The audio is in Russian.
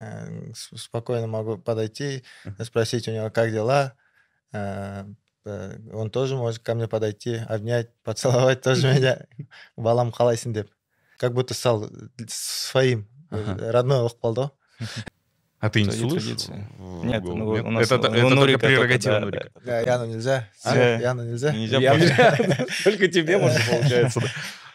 Э, спокойно могу подойти, спросить у него, как дела. Э, э, он тоже может ко мне подойти, обнять, поцеловать тоже меня. Балам халайсин деп. Как будто стал своим, родной болып а ты не слушаешь? Нет, ну, у нас, это, ну, ну, это Нурика только прерогатива да, Нурика. Да, Яну нельзя. А? Яну нельзя. Нельзя. Только тебе можно, получается.